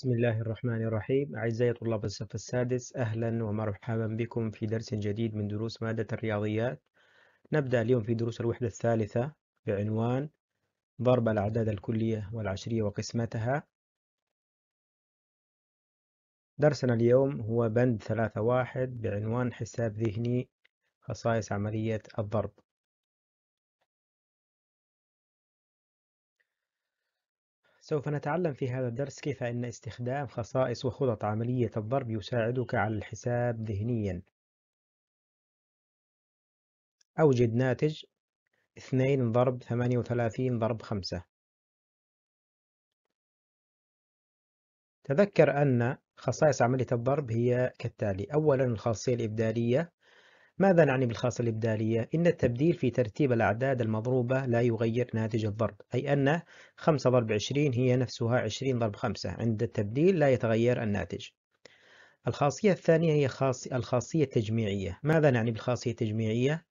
بسم الله الرحمن الرحيم أعزائي طلاب الصف السادس أهلا ومرحبا بكم في درس جديد من دروس مادة الرياضيات نبدأ اليوم في دروس الوحدة الثالثة بعنوان ضرب الأعداد الكلية والعشرية وقسمتها درسنا اليوم هو بند ثلاثة واحد بعنوان حساب ذهني خصائص عملية الضرب سوف نتعلم في هذا الدرس كيف أن استخدام خصائص وخطط عملية الضرب يساعدك على الحساب ذهنيا أوجد ناتج 2 ضرب 38 ضرب 5 تذكر أن خصائص عملية الضرب هي كالتالي أولا الخاصية الإبدالية ماذا نعني بالخاصة الإبدالية؟ إن التبديل في ترتيب الأعداد المضروبة لا يغير ناتج الضرب، أي أن 5 ضرب 20 هي نفسها 20 ضرب 5، عند التبديل لا يتغير الناتج. الخاصية الثانية هي خاص... الخاصية التجميعية، ماذا نعني بالخاصية التجميعية؟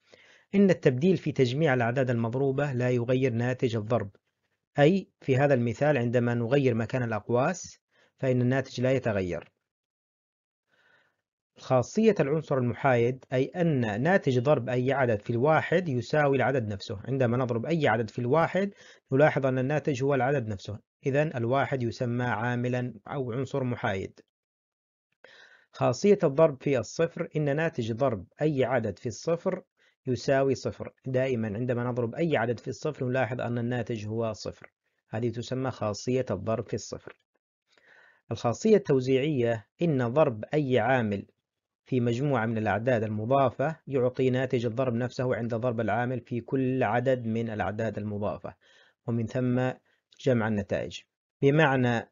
إن التبديل في تجميع الأعداد المضروبة لا يغير ناتج الضرب، أي في هذا المثال عندما نغير مكان الأقواس فإن الناتج لا يتغير. خاصية العنصر المحايد أي أن ناتج ضرب أي عدد في الواحد يساوي العدد نفسه عندما نضرب أي عدد في الواحد نلاحظ أن الناتج هو العدد نفسه إذا الواحد يسمى عاملا أو عنصر محايد خاصية الضرب في الصفر إن ناتج ضرب أي عدد في الصفر يساوي صفر دائما عندما نضرب أي عدد في الصفر نلاحظ أن الناتج هو صفر هذه تسمى خاصية الضرب في الصفر الخاصية التوزيعية إن ضرب أي عامل في مجموعة من الأعداد المضافة يعطي ناتج الضرب نفسه عند ضرب العامل في كل عدد من الأعداد المضافة ومن ثم جمع النتائج بمعنى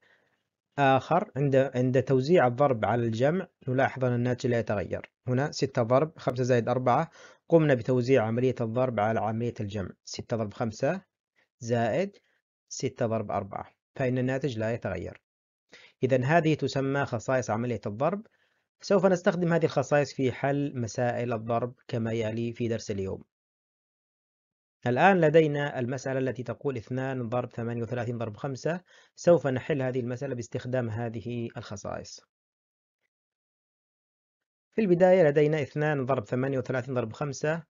آخر عند عند توزيع الضرب على الجمع نلاحظ أن الناتج لا يتغير هنا 6 ضرب 5 زائد 4 قمنا بتوزيع عملية الضرب على عملية الجمع 6 ضرب 5 زائد 6 ضرب 4 فإن الناتج لا يتغير إذا هذه تسمى خصائص عملية الضرب سوف نستخدم هذه الخصائص في حل مسائل الضرب كما يلي في درس اليوم الآن لدينا المسألة التي تقول 2 ضرب 38 ضرب 5 سوف نحل هذه المسألة باستخدام هذه الخصائص في البداية لدينا 2 ضرب 38 ضرب 5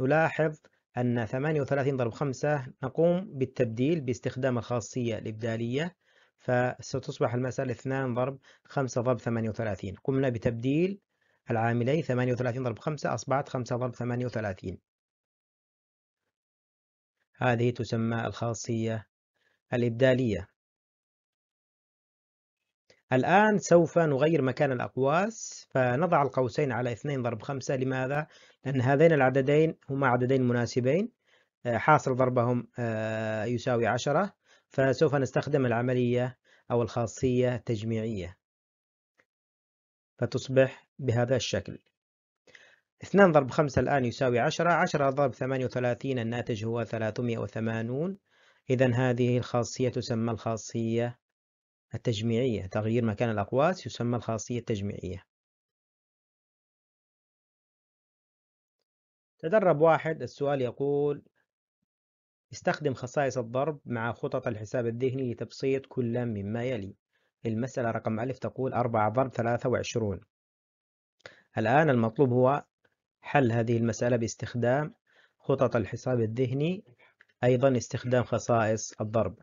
نلاحظ أن 38 ضرب 5 نقوم بالتبديل باستخدام الخاصية الإبدالية فستصبح المسألة 2 ضرب 5 ضرب 38 قمنا بتبديل العاملين 38 ضرب 5 أصبحت 5 ضرب 38 هذه تسمى الخاصية الإبدالية الآن سوف نغير مكان الأقواس فنضع القوسين على 2 ضرب 5 لماذا؟ لأن هذين العددين هما عددين مناسبين آه، حاصل ضربهم آه، يساوي 10 فسوف نستخدم العملية أو الخاصية التجميعية فتصبح بهذا الشكل 2 ضرب 5 الآن يساوي 10 10 ضرب 38 الناتج هو 380 إذا هذه الخاصية تسمى الخاصية التجميعية تغيير مكان الأقواس يسمى الخاصية التجميعية تدرب واحد السؤال يقول استخدم خصائص الضرب مع خطط الحساب الذهني لتبسيط كل مما يلي المسألة رقم ألف تقول أربعة ضرب ثلاثة وعشرون الآن المطلوب هو حل هذه المسألة باستخدام خطط الحساب الذهني أيضا استخدام خصائص الضرب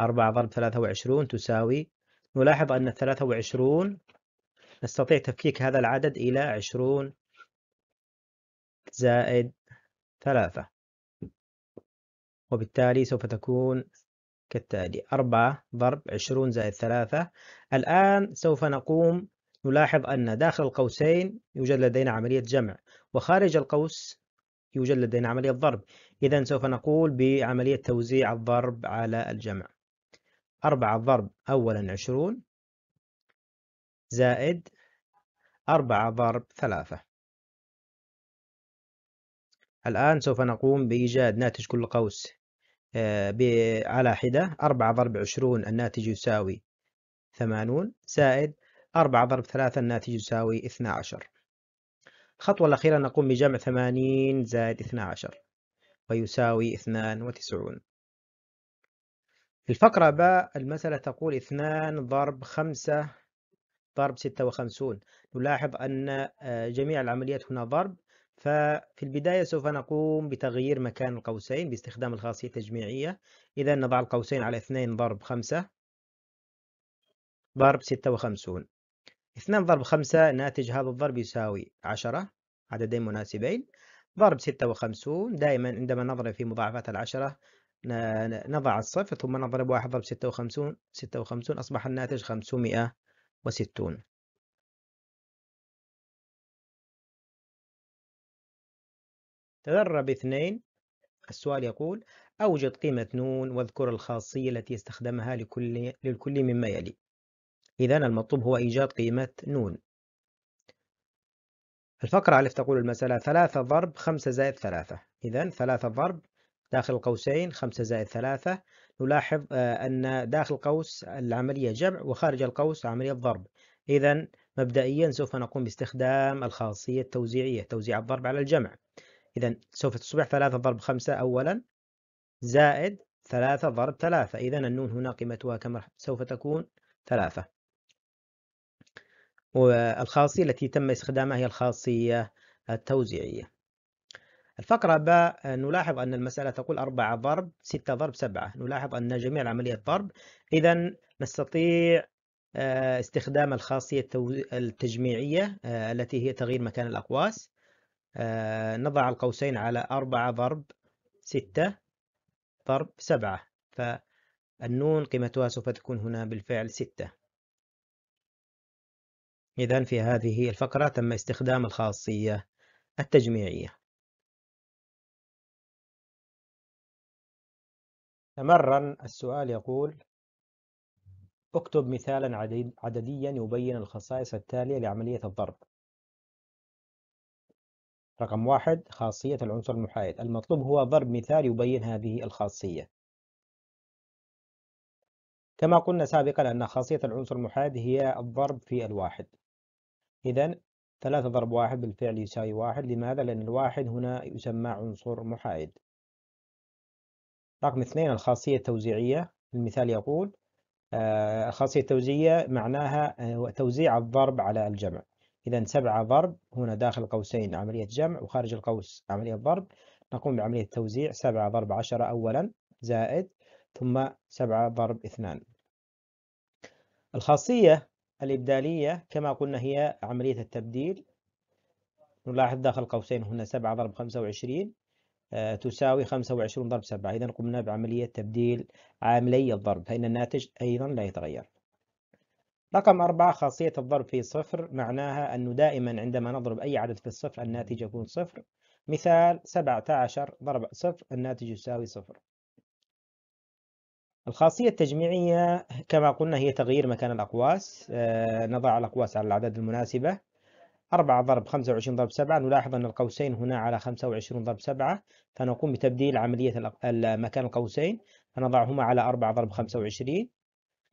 أربعة ضرب ثلاثة وعشرون تساوي نلاحظ أن الثلاثة وعشرون نستطيع تفكيك هذا العدد إلى عشرون زائد ثلاثة وبالتالي سوف تكون كالتالي 4 ضرب 20 زائد 3 الآن سوف نقوم نلاحظ أن داخل القوسين يوجد لدينا عملية جمع وخارج القوس يوجد لدينا عملية ضرب إذا سوف نقول بعملية توزيع الضرب على الجمع 4 ضرب أولا 20 زائد 4 ضرب 3 الآن سوف نقوم بإيجاد ناتج كل قوس آه، على حدة أربعة ضرب عشرون الناتج يساوي ثمانون زائد أربعة ضرب ثلاثة الناتج يساوي اثنا عشر الخطوة الأخيرة نقوم بجمع ثمانين زائد اثنا عشر ويساوي اثنان وتسعون الفقرة باء المسألة تقول اثنان ضرب خمسة ضرب ستة وخمسون نلاحظ أن آه، جميع العمليات هنا ضرب ففي البداية سوف نقوم بتغيير مكان القوسين باستخدام الخاصية التجميعية إذا نضع القوسين على 2 ضرب 5 ضرب 56 2 ضرب 5 ناتج هذا الضرب يساوي 10 عددين مناسبين ضرب 56 دائما عندما نضرب في مضاعفات العشرة نضع الصفر ثم نضرب 1 ضرب 56 56 أصبح الناتج 560 جرب اثنين السؤال يقول أوجد قيمة نون واذكر الخاصية التي استخدمها لكل, للكل مما يلي إذا المطلوب هو إيجاد قيمة نون الفقرة ألف تقول المسألة ثلاثة ضرب خمسة زائد ثلاثة إذا ثلاثة ضرب داخل القوسين خمسة زائد ثلاثة نلاحظ آه، أن داخل القوس العملية جمع وخارج القوس عملية ضرب إذا مبدئيا سوف نقوم باستخدام الخاصية التوزيعية توزيع الضرب على الجمع إذا سوف تصبح ثلاثة ضرب خمسة أولا زائد ثلاثة ضرب ثلاثة إذا النون هنا قيمتها كم سوف تكون ثلاثة والخاصية التي تم استخدامها هي الخاصية التوزيعية الفقرة باء نلاحظ أن المسألة تقول أربعة ضرب ستة ضرب سبعة نلاحظ أن جميع عملية ضرب إذا نستطيع آه، استخدام الخاصية التجميعية آه، التي هي تغيير مكان الأقواس آه، نضع القوسين على أربعة ضرب ستة ضرب سبعة فالنون قيمتها سوف تكون هنا بالفعل ستة إذا في هذه الفقرة تم استخدام الخاصية التجميعية تمرن السؤال يقول اكتب مثالا عدديا يبين الخصائص التالية لعملية الضرب رقم واحد خاصية العنصر المحايد المطلوب هو ضرب مثال يبين هذه الخاصية كما قلنا سابقا أن خاصية العنصر المحايد هي الضرب في الواحد إذا ثلاثة ضرب واحد بالفعل يساوي واحد لماذا؟ لأن الواحد هنا يسمى عنصر محايد رقم اثنين الخاصية التوزيعية المثال يقول آه، الخاصية التوزيعية معناها آه، توزيع الضرب على الجمع إذا سبعة ضرب هنا داخل قوسين عملية جمع وخارج القوس عملية ضرب نقوم بعملية توزيع سبعة ضرب عشرة أولا زائد ثم سبعة ضرب اثنان الخاصية الإبدالية كما قلنا هي عملية التبديل نلاحظ داخل قوسين هنا سبعة ضرب خمسة وعشرين آه، تساوي 25 ضرب 7 إذا قمنا بعملية تبديل عاملي الضرب فإن الناتج أيضا لا يتغير رقم أربعة خاصية الضرب في صفر معناها أنه دائما عندما نضرب أي عدد في الصفر الناتج يكون صفر مثال 17 ضرب صفر الناتج يساوي صفر الخاصية التجميعية كما قلنا هي تغيير مكان الأقواس آه، نضع الأقواس على الأعداد المناسبة 4 ضرب 25 ضرب 7 نلاحظ أن القوسين هنا على 25 ضرب 7 فنقوم بتبديل عملية مكان القوسين فنضعهما على 4 ضرب 25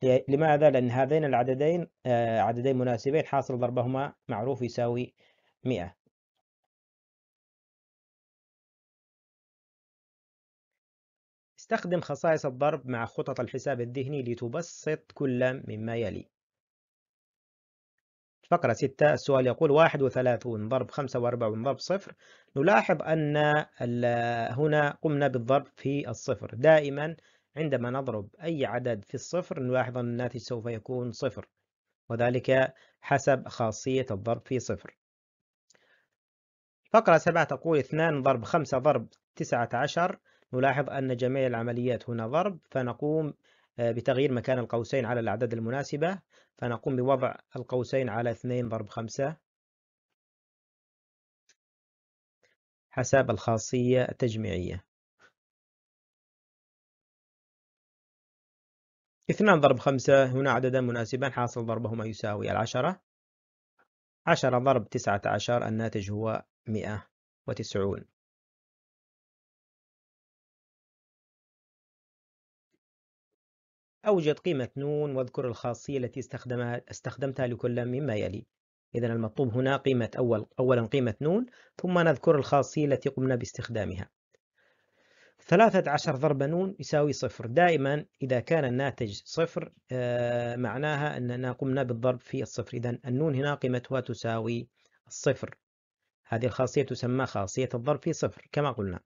لماذا؟ لأن هذين العددين آه، عددين مناسبين حاصل ضربهما معروف يساوي 100 استخدم خصائص الضرب مع خطط الحساب الذهني لتبسط كل مما يلي فقرة 6 السؤال يقول 31 ضرب 45 ضرب 0 نلاحظ أن هنا قمنا بالضرب في الصفر دائما عندما نضرب أي عدد في الصفر نلاحظ أن الناتج سوف يكون صفر وذلك حسب خاصية الضرب في صفر فقرة سبعة تقول اثنان ضرب خمسة ضرب تسعة عشر نلاحظ أن جميع العمليات هنا ضرب فنقوم آه، بتغيير مكان القوسين على الأعداد المناسبة فنقوم بوضع القوسين على اثنين ضرب خمسة حسب الخاصية التجميعية اثنان ضرب خمسة هنا عددان مناسبان حاصل ضربهما يساوي العشرة عشرة ضرب تسعة عشر الناتج هو مئة وتسعون أوجد قيمة نون واذكر الخاصية التي استخدمها استخدمتها لكل مما يلي إذا المطلوب هنا قيمة أول أولا قيمة نون ثم نذكر الخاصية التي قمنا باستخدامها ثلاثة عشر ضرب نون يساوي صفر دائما إذا كان الناتج صفر آه، معناها أننا قمنا بالضرب في الصفر إذا النون هنا قيمتها تساوي الصفر هذه الخاصية تسمى خاصية الضرب في صفر كما قلنا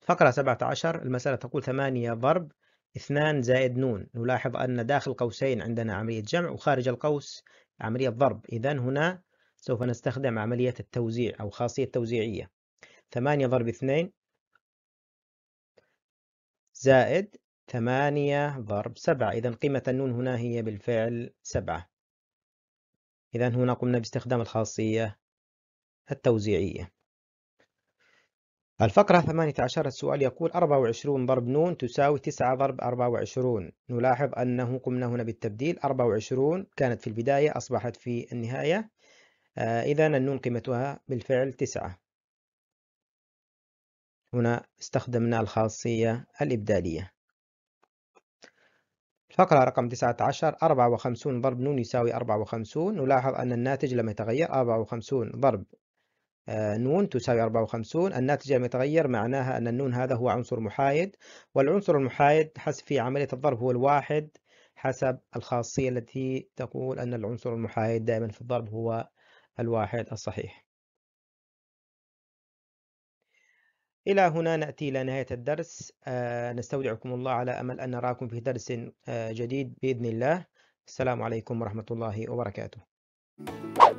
فقرة 17 المسألة تقول 8 ضرب 2 زائد نون نلاحظ أن داخل قوسين عندنا عملية جمع وخارج القوس عملية ضرب إذا هنا سوف نستخدم عملية التوزيع أو خاصية توزيعية 8 ضرب 2 زائد 8 ضرب 7 إذا قيمة النون هنا هي بالفعل 7 إذا هنا قمنا باستخدام الخاصية التوزيعية الفقرة 18 السؤال يقول 24 ضرب نون تساوي 9 ضرب 24 نلاحظ أنه قمنا هنا بالتبديل 24 كانت في البداية أصبحت في النهاية آه، إذا النون قيمتها بالفعل 9 هنا استخدمنا الخاصية الإبدالية الفقرة رقم 19 54 ضرب نون يساوي 54 نلاحظ أن الناتج لم يتغير 54 ضرب آه، نون تساوي 54 الناتج لم يتغير معناها أن النون هذا هو عنصر محايد والعنصر المحايد حسب في عملية الضرب هو الواحد حسب الخاصية التي تقول أن العنصر المحايد دائما في الضرب هو الواحد الصحيح إلى هنا نأتي إلى نهاية الدرس آه، نستودعكم الله على أمل أن نراكم في درس آه، جديد بإذن الله السلام عليكم ورحمة الله وبركاته